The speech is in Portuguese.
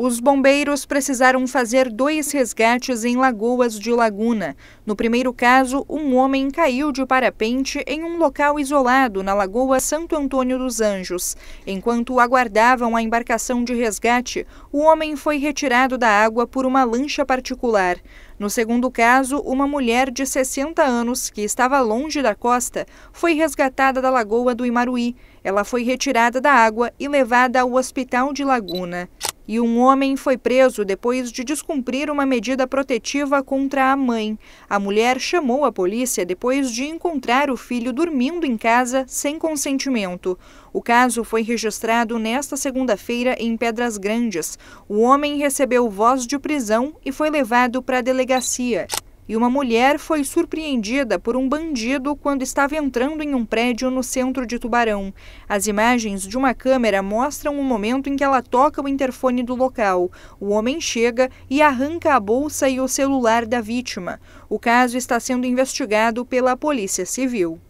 Os bombeiros precisaram fazer dois resgates em lagoas de Laguna. No primeiro caso, um homem caiu de parapente em um local isolado na Lagoa Santo Antônio dos Anjos. Enquanto aguardavam a embarcação de resgate, o homem foi retirado da água por uma lancha particular. No segundo caso, uma mulher de 60 anos, que estava longe da costa, foi resgatada da Lagoa do Imaruí. Ela foi retirada da água e levada ao Hospital de Laguna. E um homem foi preso depois de descumprir uma medida protetiva contra a mãe. A mulher chamou a polícia depois de encontrar o filho dormindo em casa sem consentimento. O caso foi registrado nesta segunda-feira em Pedras Grandes. O homem recebeu voz de prisão e foi levado para a delegacia e uma mulher foi surpreendida por um bandido quando estava entrando em um prédio no centro de Tubarão. As imagens de uma câmera mostram o momento em que ela toca o interfone do local. O homem chega e arranca a bolsa e o celular da vítima. O caso está sendo investigado pela Polícia Civil.